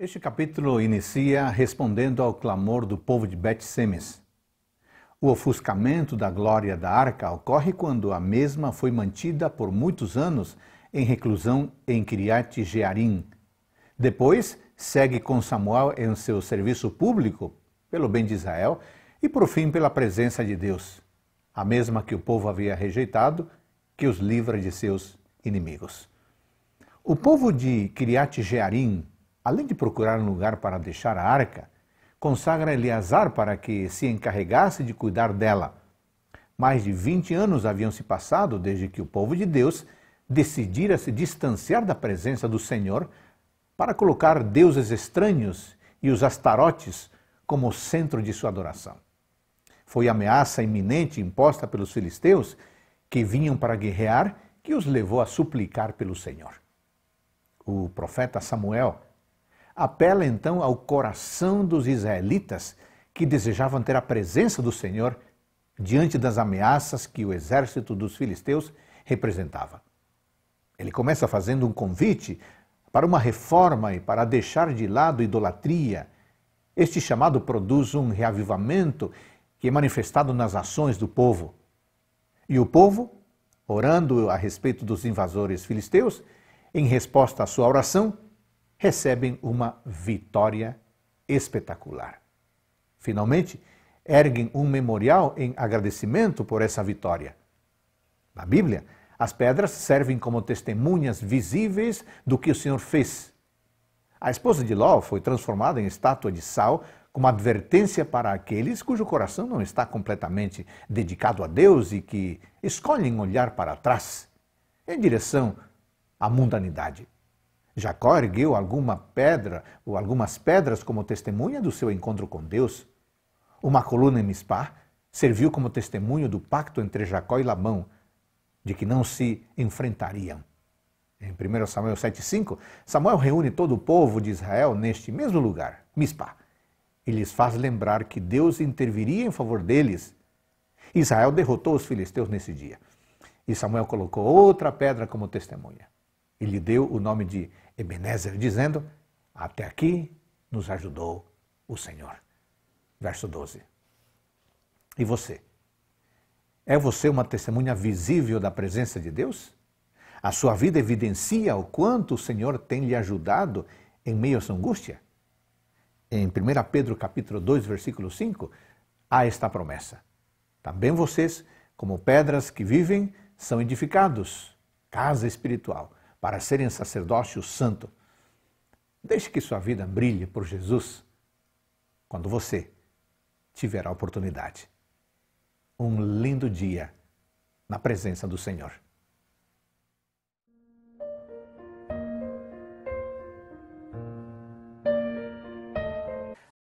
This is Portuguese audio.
Este capítulo inicia respondendo ao clamor do povo de Bet-Semes. O ofuscamento da glória da arca ocorre quando a mesma foi mantida por muitos anos em reclusão em Kiriat Jearim. Depois, segue com Samuel em seu serviço público, pelo bem de Israel, e por fim pela presença de Deus, a mesma que o povo havia rejeitado, que os livra de seus inimigos. O povo de Kiriat Jearim além de procurar um lugar para deixar a arca, consagra Eleazar para que se encarregasse de cuidar dela. Mais de 20 anos haviam se passado desde que o povo de Deus decidira se distanciar da presença do Senhor para colocar deuses estranhos e os astarotes como centro de sua adoração. Foi a ameaça iminente imposta pelos filisteus que vinham para guerrear que os levou a suplicar pelo Senhor. O profeta Samuel apela então ao coração dos israelitas que desejavam ter a presença do Senhor diante das ameaças que o exército dos filisteus representava. Ele começa fazendo um convite para uma reforma e para deixar de lado idolatria. Este chamado produz um reavivamento que é manifestado nas ações do povo. E o povo, orando a respeito dos invasores filisteus, em resposta à sua oração, recebem uma vitória espetacular. Finalmente, erguem um memorial em agradecimento por essa vitória. Na Bíblia, as pedras servem como testemunhas visíveis do que o Senhor fez. A esposa de Ló foi transformada em estátua de sal como advertência para aqueles cujo coração não está completamente dedicado a Deus e que escolhem olhar para trás, em direção à mundanidade. Jacó ergueu alguma pedra ou algumas pedras como testemunha do seu encontro com Deus. Uma coluna em Mispar serviu como testemunho do pacto entre Jacó e Labão, de que não se enfrentariam. Em 1 Samuel 7,5, Samuel reúne todo o povo de Israel neste mesmo lugar, Mispá, e lhes faz lembrar que Deus interviria em favor deles. Israel derrotou os filisteus nesse dia. E Samuel colocou outra pedra como testemunha e lhe deu o nome de Ebenezer, dizendo: Até aqui nos ajudou o Senhor. Verso 12. E você? É você uma testemunha visível da presença de Deus? A sua vida evidencia o quanto o Senhor tem lhe ajudado em meio à sua angústia? Em 1 Pedro capítulo 2, versículo 5, há esta promessa. Também vocês, como pedras que vivem, são edificados, casa espiritual, para serem sacerdócio santo. Deixe que sua vida brilhe por Jesus quando você tiver a oportunidade. Um lindo dia na presença do Senhor.